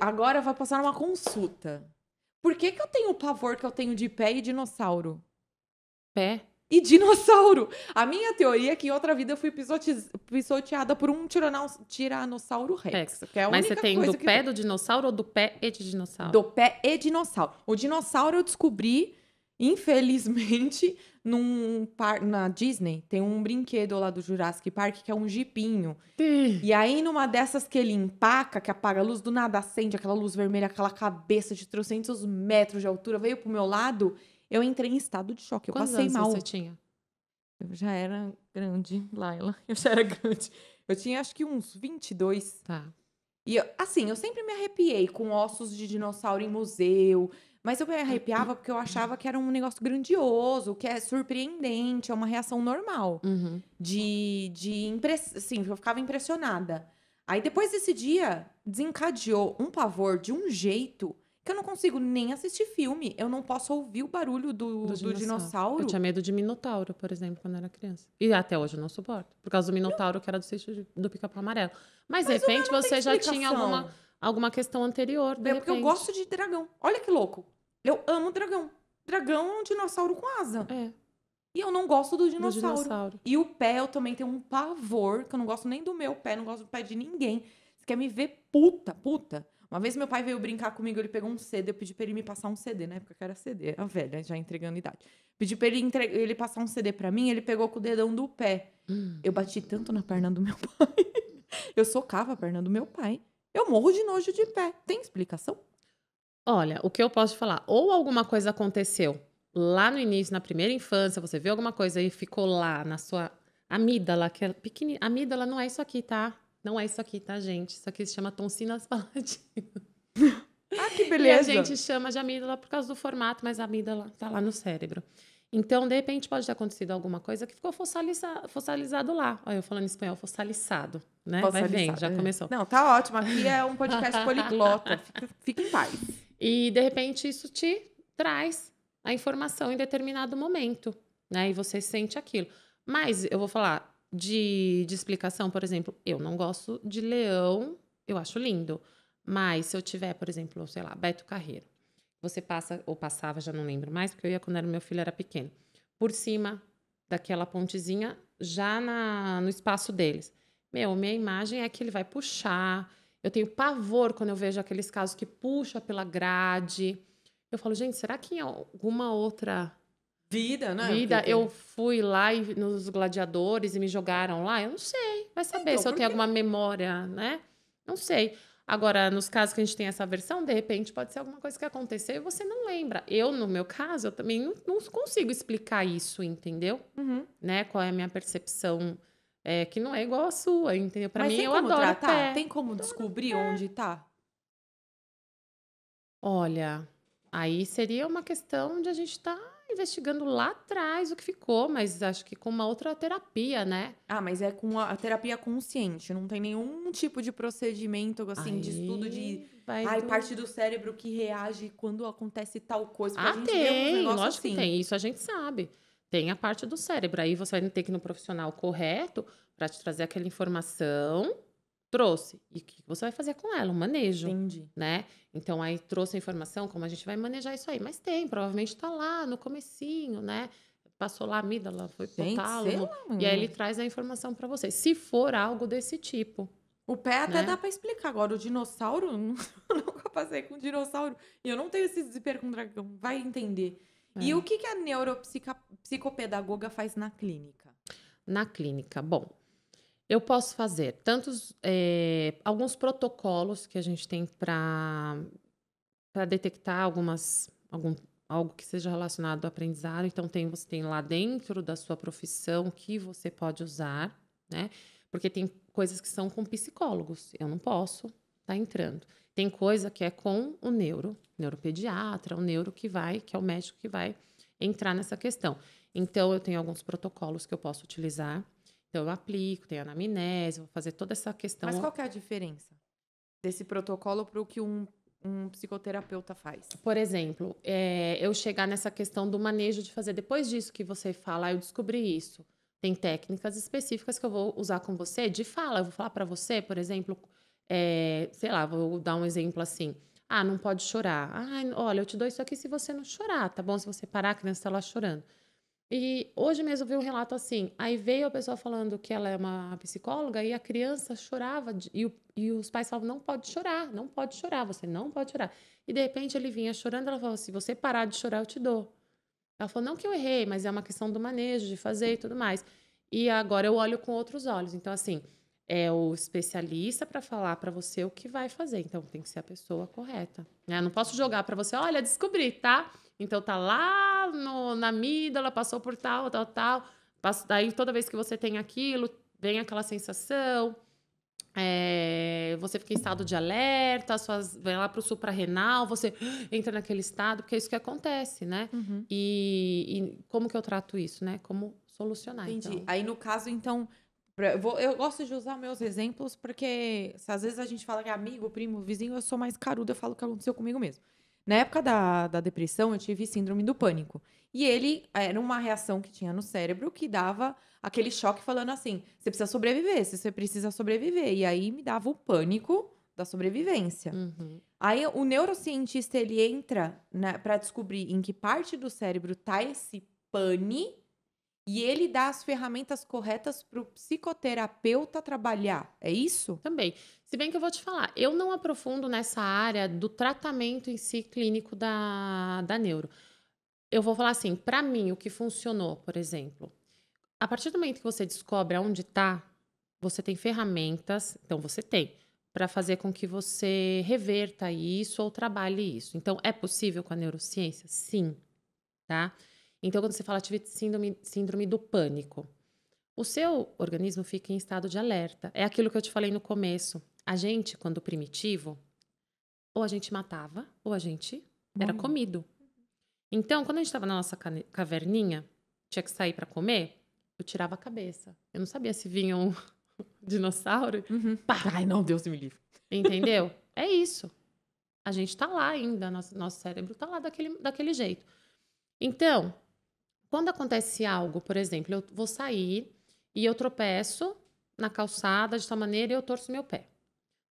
Agora vai passar uma consulta. Por que, que eu tenho o pavor que eu tenho de pé e dinossauro? Pé? E dinossauro! A minha teoria é que em outra vida eu fui pisoteada por um tiranossauro rex. É Mas você tem do pé que... do dinossauro ou do pé e de dinossauro? Do pé e dinossauro. O dinossauro eu descobri Infelizmente, num par... na Disney tem um brinquedo lá do Jurassic Park que é um jipinho. Sim. E aí, numa dessas que ele empaca, que apaga a luz, do nada acende aquela luz vermelha, aquela cabeça de 300 metros de altura, veio pro meu lado, eu entrei em estado de choque. Eu Quantos passei anos mal. você tinha? Eu já era grande, Laila. Eu já era grande. Eu tinha acho que uns 22. Tá. E assim, eu sempre me arrepiei com ossos de dinossauro em museu. Mas eu me hum, hum. arrepiava porque eu achava que era um negócio grandioso, que é surpreendente, é uma reação normal. Uhum. De, de impress... Sim, eu ficava impressionada. Aí depois desse dia, desencadeou um pavor de um jeito que eu não consigo nem assistir filme. Eu não posso ouvir o barulho do, do, do dinossauro. Eu tinha medo de minotauro, por exemplo, quando era criança. E até hoje eu não suporto. Por causa do minotauro, não. que era do sítio do pica-pau amarelo. Mas, Mas de repente você já tinha alguma alguma questão anterior. é porque repente. eu gosto de dragão. Olha que louco. Eu amo dragão. Dragão é um dinossauro com asa. É. E eu não gosto do dinossauro. do dinossauro. E o pé, eu também tenho um pavor, que eu não gosto nem do meu pé, não gosto do pé de ninguém. Você quer me ver puta, puta? Uma vez meu pai veio brincar comigo, ele pegou um CD, eu pedi pra ele me passar um CD, na né? época que era CD, a velha, já entregando idade. Pedi pra ele, entre... ele passar um CD pra mim, ele pegou com o dedão do pé. Hum. Eu bati tanto na perna do meu pai. eu socava a perna do meu pai. Eu morro de nojo de pé. Tem explicação? Olha, o que eu posso te falar? Ou alguma coisa aconteceu lá no início, na primeira infância, você viu alguma coisa e ficou lá na sua amígdala, é pequenininha. Amígdala não é isso aqui, tá? Não é isso aqui, tá, gente? Isso aqui se chama tonsinas palatinas. ah, que beleza! E a gente chama de amígdala por causa do formato, mas a amígdala tá lá no cérebro. Então, de repente, pode ter acontecido alguma coisa que ficou fossiliza lá. Olha, eu falando em espanhol, fossalizado, né? Vem, Vai bem, já é. começou. Não, tá ótimo. Aqui é um podcast poliglota. Fica, fica em paz. E de repente isso te traz a informação em determinado momento, né? E você sente aquilo. Mas eu vou falar de, de explicação, por exemplo, eu não gosto de leão, eu acho lindo. Mas se eu tiver, por exemplo, sei lá, Beto Carreiro, você passa, ou passava, já não lembro mais, porque eu ia quando era, meu filho era pequeno, por cima daquela pontezinha, já na, no espaço deles. Meu, minha imagem é que ele vai puxar, eu tenho pavor quando eu vejo aqueles casos que puxa pela grade. Eu falo, gente, será que em alguma outra vida, né? Vida, eu fui lá e, nos gladiadores e me jogaram lá? Eu não sei. Vai saber então, se eu tenho alguma memória, né? Não sei. Agora, nos casos que a gente tem essa versão, de repente pode ser alguma coisa que aconteceu e você não lembra. Eu, no meu caso, eu também não, não consigo explicar isso, entendeu? Uhum. Né? Qual é a minha percepção é, que não é igual à sua, entendeu? Pra Mas mim, eu adoro tratar? pé. Tem como descobrir onde tá? Olha, aí seria uma questão de a gente estar tá investigando lá atrás o que ficou, mas acho que com uma outra terapia, né? Ah, mas é com a, a terapia consciente, não tem nenhum tipo de procedimento assim aí, de estudo de ai, do... parte do cérebro que reage quando acontece tal coisa. Ah, tem, um lógico assim. que tem, isso a gente sabe. Tem a parte do cérebro. Aí você vai ter que ir no profissional correto para te trazer aquela informação. Trouxe. E o que você vai fazer com ela? o manejo. Entendi. Né? Então, aí trouxe a informação, como a gente vai manejar isso aí. Mas tem, provavelmente está lá no comecinho, né? Passou lá a amígdala, foi pro é E aí ele traz a informação para você. Se for algo desse tipo. O pé até né? dá para explicar. Agora, o dinossauro, eu nunca passei com dinossauro. E eu não tenho esse desespero com Vai dragão. Vai entender. É. E o que, que a neuropsicopedagoga faz na clínica? Na clínica, bom, eu posso fazer tantos é, alguns protocolos que a gente tem para para detectar algumas algum algo que seja relacionado ao aprendizado. Então tem você tem lá dentro da sua profissão que você pode usar, né? Porque tem coisas que são com psicólogos. Eu não posso, está entrando. Tem coisa que é com o neuro, neuropediatra, o neuro que vai, que é o médico que vai entrar nessa questão. Então, eu tenho alguns protocolos que eu posso utilizar. Então, eu aplico, tenho anamnese, vou fazer toda essa questão. Mas qual que é a diferença desse protocolo para o que um, um, psicoterapeuta faz? Por exemplo, é, eu chegar nessa questão do manejo de fazer. Depois disso que você fala, ah, eu descobri isso. Tem técnicas específicas que eu vou usar com você de fala. Eu vou falar para você, por exemplo, é, sei lá, vou dar um exemplo assim. Ah, não pode chorar. Ah, olha, eu te dou isso aqui se você não chorar, tá bom? Se você parar, a criança está lá chorando. E hoje mesmo vi um relato assim. Aí veio a pessoa falando que ela é uma psicóloga e a criança chorava e, o, e os pais falavam: não pode chorar, não pode chorar, você não pode chorar. E de repente ele vinha chorando, ela falou: se você parar de chorar, eu te dou. Ela falou: não que eu errei, mas é uma questão do manejo, de fazer e tudo mais. E agora eu olho com outros olhos. Então, assim, é o especialista para falar para você o que vai fazer. Então tem que ser a pessoa correta. Né? Não posso jogar para você, olha, descobri, tá? Então tá lá no, na amígdala, passou por tal, tal, tal. Passa, daí toda vez que você tem aquilo, vem aquela sensação. É, você fica em estado de alerta, suas, vai lá para o suprarrenal, você entra naquele estado, porque é isso que acontece, né? Uhum. E, e, como que eu trato isso, né? Como solucionar. Entendi. Então. Aí no caso, então, Pra, vou, eu gosto de usar meus exemplos porque às vezes a gente fala que é amigo, primo, vizinho, eu sou mais caruda, eu falo o que aconteceu comigo mesmo. Na época da, da depressão, eu tive síndrome do pânico. E ele eh, era uma reação que tinha no cérebro que dava aquele choque falando assim: você precisa sobreviver, você precisa sobreviver. E aí me dava o pânico da sobrevivência. Uhum. Aí o neurocientista ele entra né, para descobrir em que parte do cérebro tá esse pânico. E ele dá as ferramentas corretas para o psicoterapeuta trabalhar, é isso? Também. Se bem que eu vou te falar, eu não aprofundo nessa área do tratamento em si clínico da, da neuro. Eu vou falar assim, para mim, o que funcionou, por exemplo, a partir do momento que você descobre aonde está, você tem ferramentas, então você tem, para fazer com que você reverta isso ou trabalhe isso. Então, é possível com a neurociência? Sim, tá? Então, quando você fala tive síndrome, síndrome do pânico, o seu organismo fica em estado de alerta. É aquilo que eu te falei no começo. A gente, quando primitivo, ou a gente matava, ou a gente era comido. Então, quando a gente estava na nossa caverninha, tinha que sair para comer, eu tirava a cabeça. Eu não sabia se vinha um dinossauro. Uhum. Ai, não, Deus me livre. Entendeu? é isso. A gente está lá ainda, nosso, nosso cérebro está lá daquele, daquele jeito. Então, quando acontece algo, por exemplo, eu vou sair e eu tropeço na calçada de tal maneira e eu torço meu pé.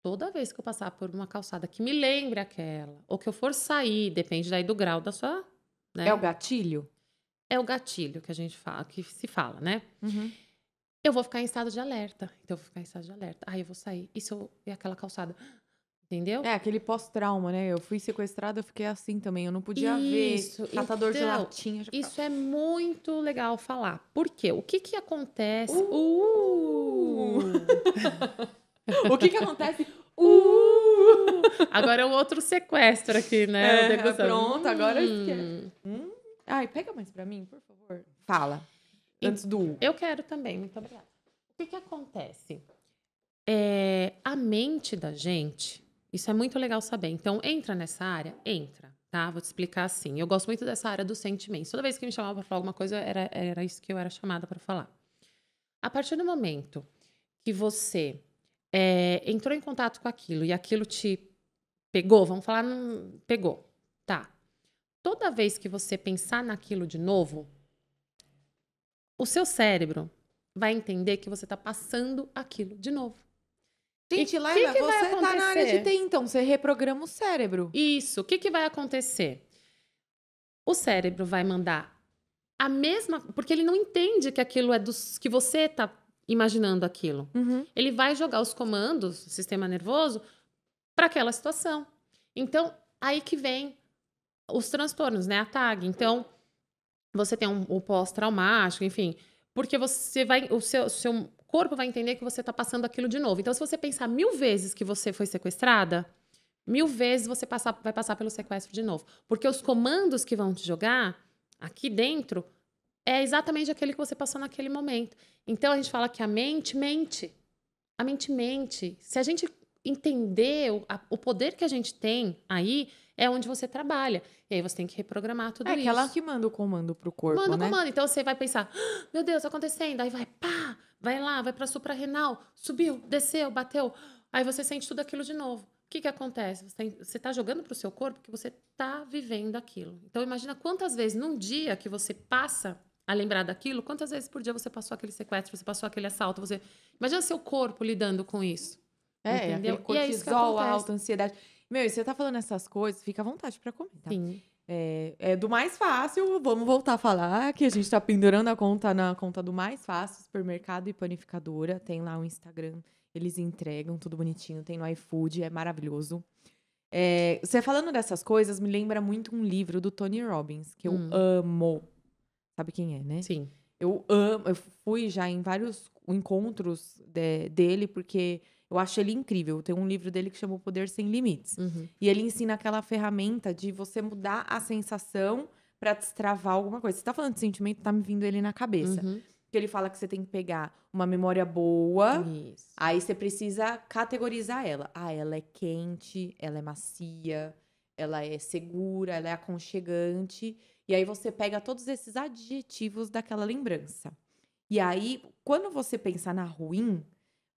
Toda vez que eu passar por uma calçada que me lembre aquela, ou que eu for sair, depende daí do grau da sua. Né? É o gatilho? É o gatilho que a gente fala, que se fala, né? Uhum. Eu vou ficar em estado de alerta. Então, eu vou ficar em estado de alerta. Aí eu vou sair. E se eu ver aquela calçada? Entendeu? É, aquele pós-trauma, né? Eu fui sequestrada, eu fiquei assim também. Eu não podia isso, ver catador então, de latinha. De isso tá. é muito legal falar. Por quê? O que que acontece? Uh! Uh! o que que acontece? Uh! uh! Agora é o outro sequestro aqui, né? É, pronto, agora hum. hum. Ai, pega mais pra mim, por favor. Fala. Antes do... Eu quero também, muito obrigada. O que que acontece? É, a mente da gente isso é muito legal saber. Então, entra nessa área? Entra, tá? Vou te explicar assim. Eu gosto muito dessa área dos sentimentos. Toda vez que me chamavam para falar alguma coisa, era, era isso que eu era chamada para falar. A partir do momento que você é, entrou em contato com aquilo e aquilo te pegou, vamos falar, não, pegou, tá? Toda vez que você pensar naquilo de novo, o seu cérebro vai entender que você está passando aquilo de novo. Gente, lá que vai você tá na área de TI, então você reprograma o cérebro. Isso. O que, que vai acontecer? O cérebro vai mandar a mesma. Porque ele não entende que aquilo é dos. que você tá imaginando aquilo. Uhum. Ele vai jogar os comandos do sistema nervoso para aquela situação. Então, aí que vem os transtornos, né? A TAG. Então, você tem um, o pós-traumático, enfim. Porque você vai. O seu, seu corpo vai entender que você está passando aquilo de novo. Então, se você pensar mil vezes que você foi sequestrada, mil vezes você passar, vai passar pelo sequestro de novo. Porque os comandos que vão te jogar aqui dentro é exatamente aquele que você passou naquele momento. Então a gente fala que a mente mente. A mente mente. Se a gente entender o, a, o poder que a gente tem aí é onde você trabalha. E aí você tem que reprogramar tudo é, é isso. É aquela que manda o comando pro corpo, Manda o né? comando. Então você vai pensar, ah, meu Deus, tá acontecendo. Aí vai, pá, vai lá, vai pra suprarrenal, subiu, desceu, bateu. Aí você sente tudo aquilo de novo. O que, que acontece? Você, está jogando para jogando pro seu corpo que você está vivendo aquilo. Então imagina quantas vezes num dia que você passa a lembrar daquilo, quantas vezes por dia você passou aquele sequestro, você passou aquele assalto, você... Imagina seu corpo lidando com isso. É, é, entendeu? É isso que é alta ansiedade. Meu, e você tá falando essas coisas, fica à vontade para comentar Sim. É, é, do mais fácil, vamos voltar a falar que a gente tá pendurando a conta na conta do mais fácil, supermercado e panificadora. Tem lá o Instagram, eles entregam tudo bonitinho, tem no iFood, é maravilhoso. É, você falando dessas coisas me lembra muito um livro do Tony Robbins, que eu hum. amo. Sabe quem é, né? Sim. Eu amo, eu fui já em vários encontros de, dele, porque eu acho ele incrível. Tem um livro dele que chama O Poder Sem Limites. Uhum. E ele ensina aquela ferramenta de você mudar a sensação para destravar alguma coisa. Você tá falando de sentimento, tá me vindo ele na cabeça. Uhum. Que ele fala que você tem que pegar uma memória boa, Isso. aí você precisa categorizar ela. Ah, ela é quente, ela é macia, ela é segura, ela é aconchegante. E aí você pega todos esses adjetivos daquela lembrança. E aí, quando você pensar na ruim,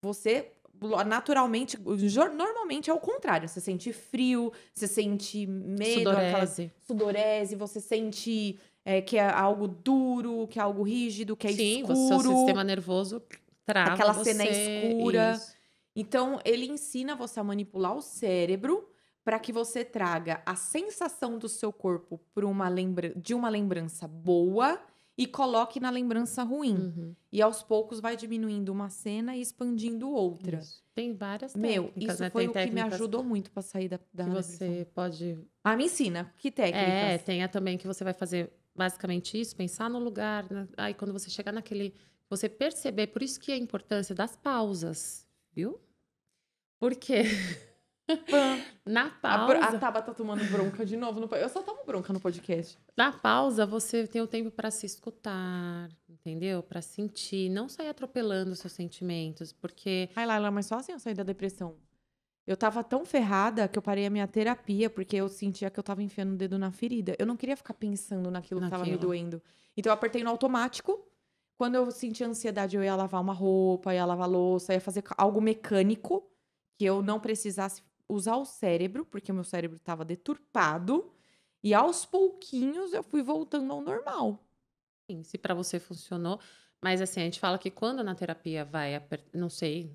você naturalmente, normalmente é o contrário. Você sente frio, você sente medo, sudorese, aquela sudorese você sente é, que é algo duro, que é algo rígido, que é Sim, escuro. Sim, o seu sistema nervoso trava Aquela você, cena escura. Isso. Então, ele ensina você a manipular o cérebro para que você traga a sensação do seu corpo uma lembra... de uma lembrança boa e coloque na lembrança ruim. Uhum. E aos poucos vai diminuindo uma cena e expandindo outra. Isso. Tem várias Meu, técnicas. Meu, né? isso foi né? o que me ajudou muito para sair da, da que você pode... Ah, me ensina. Que técnicas? É, tem a também que você vai fazer basicamente isso, pensar no lugar. Né? Aí quando você chegar naquele... Você perceber, por isso que é a importância das pausas, viu? Porque... Na pausa. A, a Taba tá tomando bronca de novo. No, eu só tomo bronca no podcast. Na pausa, você tem o tempo para se escutar, entendeu? Para sentir. Não sair atropelando seus sentimentos, porque. Ai, Laila, mas só assim eu saí da depressão. Eu tava tão ferrada que eu parei a minha terapia, porque eu sentia que eu tava enfiando o dedo na ferida. Eu não queria ficar pensando naquilo, naquilo. que tava me doendo. Então eu apertei no automático. Quando eu sentia ansiedade, eu ia lavar uma roupa, ia lavar louça, ia fazer algo mecânico que eu não precisasse usar o cérebro, porque o meu cérebro estava deturpado, e aos pouquinhos eu fui voltando ao normal. Sim, se para você funcionou. Mas assim, a gente fala que quando na terapia vai, não sei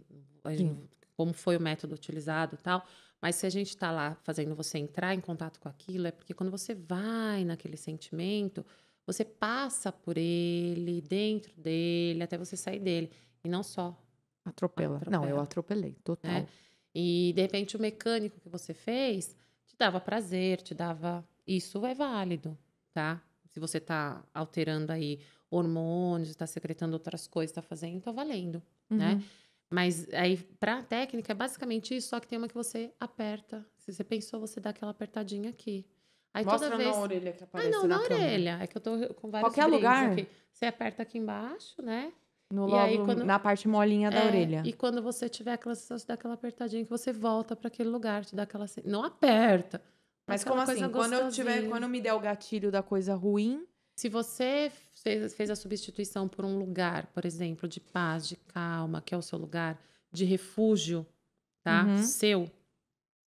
gente, como foi o método utilizado e tal, mas se a gente está lá fazendo você entrar em contato com aquilo, é porque quando você vai naquele sentimento, você passa por ele, dentro dele, até você sair dele. E não só. Atropela. Atropela. Não, eu atropelei, é. total. É? E de repente o mecânico que você fez te dava prazer, te dava. Isso é válido, tá? Se você está alterando aí hormônios, está secretando outras coisas, está fazendo, tá valendo, né? uhum. né? Mas aí, para a técnica, é basicamente isso, só que tem uma que você aperta. Se você pensou, você dá aquela apertadinha aqui. Aí Mostra toda vez... na orelha que aparece ah, não, na, na orelha. É que eu tô com vários Qualquer lugar. Aqui. Você aperta aqui embaixo, né? No e logo, aí, quando... na parte molinha da é, orelha. E quando você tiver aquela sensação aquela apertadinha, que você volta para aquele lugar, te dá aquela. Não aperta. Mas como assim? Quando eu tiver, quando eu me der o gatilho da coisa ruim. Se você fez, fez a substituição por um lugar, por exemplo, de paz, de calma, que é o seu lugar, de refúgio, tá? Uhum. Seu.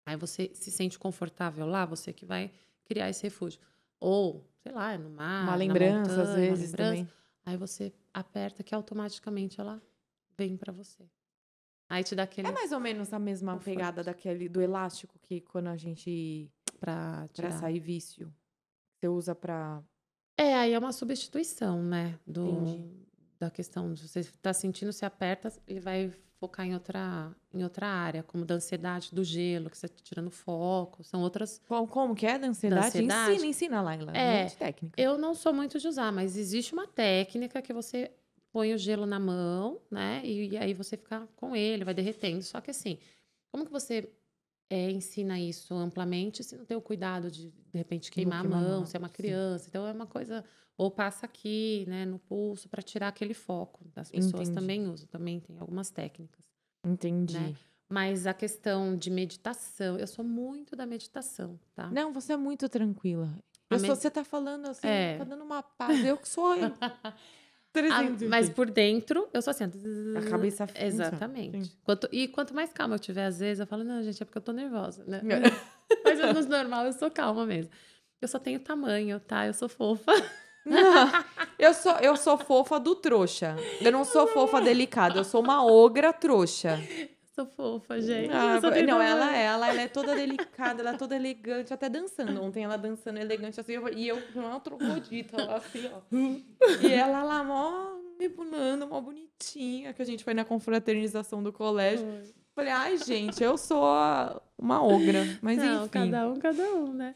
Aí você se sente confortável lá, você que vai criar esse refúgio. Ou, sei lá, é no mar. Uma lembrança, montanha, às vezes, lembrança. também. Aí você aperta que automaticamente ela vem para você. Aí te dá aquele. É mais ou menos a mesma conforto. pegada daquele do elástico que quando a gente para para sair vício, você usa para É, aí é uma substituição, né, do Entendi. da questão de você tá sentindo se aperta, ele vai focar em outra, em outra área, como da ansiedade do gelo, que você está tirando foco, são outras. Como, como que é da ansiedade? da ansiedade? Ensina, ensina, Laila. É, técnica. Eu não sou muito de usar, mas existe uma técnica que você põe o gelo na mão, né? E, e aí você fica com ele, vai derretendo. Só que assim, como que você é, ensina isso amplamente se não tem o cuidado de, de repente, queimar, queimar a mão, mão, se é uma criança. Sim. Então, é uma coisa. Ou passa aqui, né, no pulso, para tirar aquele foco. As pessoas Entendi. também usam, também tem algumas técnicas. Entendi. Né? Mas a questão de meditação, eu sou muito da meditação, tá? Não, você é muito tranquila. Eu sou, Você tá falando assim, é. tá dando uma paz. Eu que sou. 300, mas por dentro, eu só sinto. Assim, a cabeça fica. Exatamente. Quanto, e quanto mais calma eu tiver, às vezes, eu falo, não, gente, é porque eu tô nervosa, né? É. mas nos normal, eu sou calma mesmo. Eu só tenho tamanho, tá? Eu sou fofa. eu sou, eu sou fofa do trouxa. Eu não sou fofa delicada, eu sou uma ogra trouxa fofa, gente. Ah, não, ela, ela, ela é toda delicada, ela é toda elegante, até dançando. Ontem ela dançando elegante assim, e eu com uma troglodita assim, ó. E ela lá, mó me pulando, mó bonitinha, que a gente foi na confraternização do colégio. Falei, ai, gente, eu sou uma ogra. Mas não, enfim. Cada um, cada um, né?